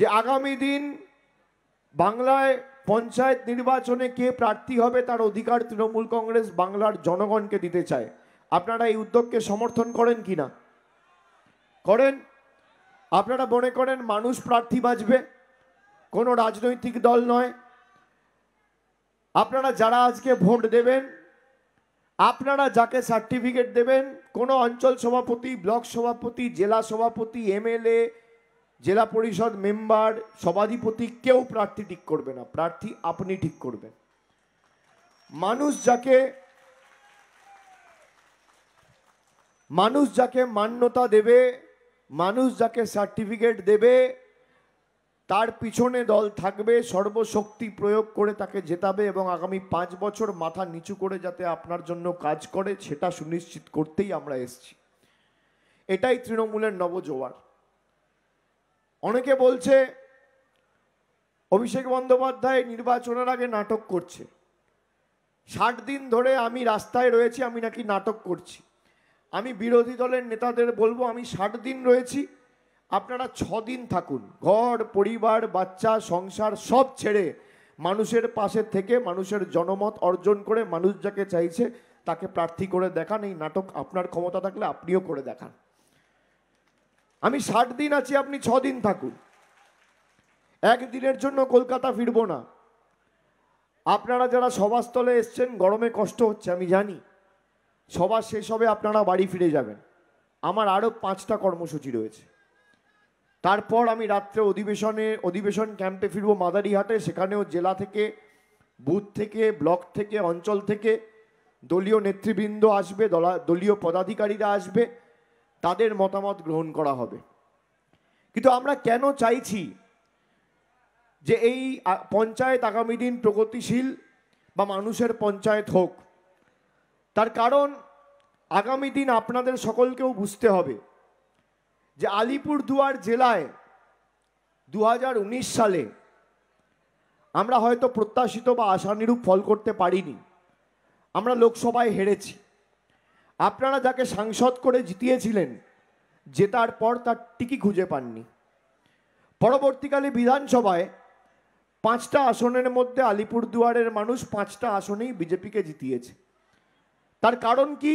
যে আগামী দিন বাংলায় পঞ্চায়েত নির্বাচনে কে প্রার্থী হবে তার অধিকার তৃণমূল কংগ্রেস বাংলার জনগণকে দিতে চায় আপনারা এই উদ্যোগকে সমর্থন করেন কি না করেন আপনারা মনে করেন মানুষ প্রার্থী বাঁচবে কোনো রাজনৈতিক দল নয় আপনারা যারা আজকে ভোট দেবেন আপনারা যাকে সার্টিফিকেট দেবেন কোনো অঞ্চল সভাপতি ব্লক সভাপতি জেলা সভাপতি এমএলএ জেলা পরিষদ মেম্বার সভাধিপতি কেউ প্রার্থী ঠিক করবে না প্রার্থী আপনি ঠিক করবেন মানুষ যাকে মানুষ যাকে মান্যতা দেবে মানুষ যাকে সার্টিফিকেট দেবে তার পিছনে দল থাকবে সর্বশক্তি প্রয়োগ করে তাকে জেতাবে এবং আগামী পাঁচ বছর মাথা নিচু করে যাতে আপনার জন্য কাজ করে সেটা সুনিশ্চিত করতেই আমরা এসছি এটাই তৃণমূলের নবজোয়ার অনেকে বলছে অভিষেক বন্দ্যোপাধ্যায় নির্বাচনের আগে নাটক করছে ষাট দিন ধরে আমি রাস্তায় রয়েছি আমি নাকি নাটক করছি আমি বিরোধী দলের নেতাদের বলবো আমি ষাট দিন রয়েছি আপনারা ছ দিন থাকুন ঘর পরিবার বাচ্চা সংসার সব ছেড়ে মানুষের পাশে থেকে মানুষের জনমত অর্জন করে মানুষ যাকে চাইছে তাকে প্রার্থী করে দেখান এই নাটক আপনার ক্ষমতা থাকলে আপনিও করে দেখান আমি ষাট দিন আছি আপনি ছ দিন থাকুন একদিনের জন্য কলকাতা ফিরব না আপনারা যারা সভাস্থলে এসছেন গরমে কষ্ট হচ্ছে আমি জানি সভা শেষ হবে আপনারা বাড়ি ফিরে যাবেন আমার আরও পাঁচটা কর্মসূচি রয়েছে তারপর আমি রাত্রে অধিবেশনে অধিবেশন ক্যাম্পে ফিরব মাদারিহাটে সেখানেও জেলা থেকে বুথ থেকে ব্লক থেকে অঞ্চল থেকে দলীয় নেতৃবৃন্দ আসবে দলীয় পদাধিকারীরা আসবে তাদের মতামত গ্রহণ করা হবে কিন্তু আমরা কেন চাইছি যে এই পঞ্চায়েত আগামী দিন প্রগতিশীল বা মানুষের পঞ্চায়েত হোক তার কারণ আগামী দিন আপনাদের সকলকেও বুঝতে হবে যে আলিপুরদুয়ার জেলায় দু সালে আমরা হয়তো প্রত্যাশিত বা আশানুরূপ ফল করতে পারিনি আমরা লোকসভায় হেরেছি আপনারা যাকে সাংসদ করে জিতিয়েছিলেন জেতার পর তার টিকি খুঁজে পাননি পরবর্তীকালে বিধানসভায় পাঁচটা আসনের মধ্যে আলিপুরদুয়ারের মানুষ পাঁচটা আসনেই বিজেপিকে জিতিয়েছে তার কারণ কি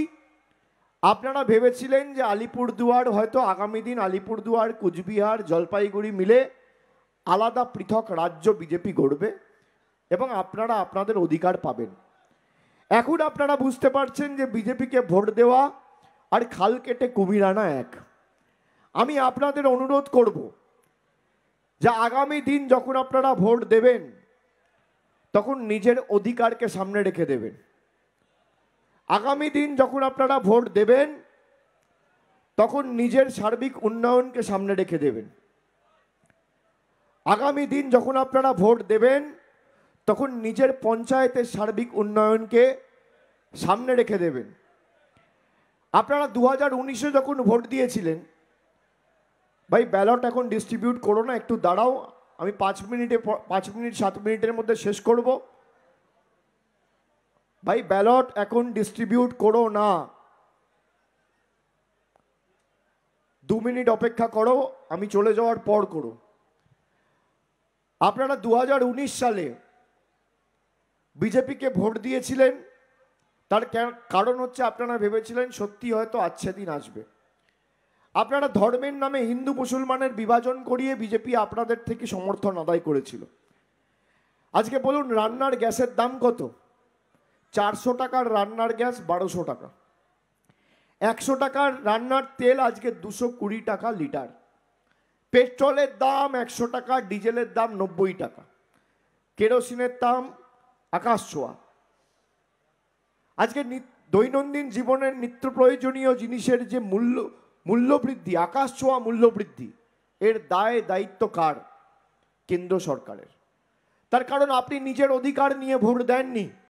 আপনারা ভেবেছিলেন যে আলিপুরদুয়ার হয়তো আগামী দিন আলিপুরদুয়ার কুচবিহার জলপাইগুড়ি মিলে আলাদা পৃথক রাজ্য বিজেপি গড়বে এবং আপনারা আপনাদের অধিকার পাবেন এখন আপনারা বুঝতে পারছেন যে বিজেপিকে ভোট দেওয়া আর খাল কেটে কুমির আনা এক আমি আপনাদের অনুরোধ করব যে আগামী দিন যখন আপনারা ভোট দেবেন তখন নিজের অধিকারকে সামনে রেখে দেবেন আগামী দিন যখন আপনারা ভোট দেবেন তখন নিজের সার্বিক উন্নয়নকে সামনে রেখে দেবেন আগামী দিন যখন আপনারা ভোট দেবেন তখন নিজের পঞ্চায়েতের সার্বিক উন্নয়নকে সামনে রেখে দেবেন আপনারা দু হাজার উনিশে যখন ভোট দিয়েছিলেন ভাই ব্যালট এখন ডিস্ট্রিবিউট করো না একটু দাঁড়াও আমি পাঁচ মিনিটে পাঁচ মিনিট সাত মিনিটের মধ্যে শেষ করব ভাই ব্যালট এখন ডিস্ট্রিবিউট করো না দু মিনিট অপেক্ষা করো আমি চলে যাওয়ার পর করো আপনারা দু সালে বিজেপিকে ভোট দিয়েছিলেন তার কারণ হচ্ছে আপনারা ভেবেছিলেন সত্যি হয়তো আচ্ছে দিন আসবে আপনারা ধর্মের নামে হিন্দু মুসলমানের বিভাজন করিয়ে বিজেপি আপনাদের থেকে সমর্থন আদায় করেছিল আজকে বলুন রান্নার গ্যাসের দাম কত চারশো টাকার রান্নার গ্যাস বারোশো টাকা একশো টাকার রান্নার তেল আজকে দুশো কুড়ি টাকা লিটার পেট্রোলের দাম একশো টাকা ডিজেলের দাম নব্বই টাকা কেরোসিনের দাম আকাশ ছোঁয়া আজকে দৈনন্দিন জীবনের নিত্য প্রয়োজনীয় জিনিসের যে মূল্য মূল্যবৃদ্ধি আকাশ ছোঁয়া মূল্যবৃদ্ধি এর দায় দায়িত্ব কার কেন্দ্র সরকারের তার কারণ আপনি নিজের অধিকার নিয়ে ভোট দেননি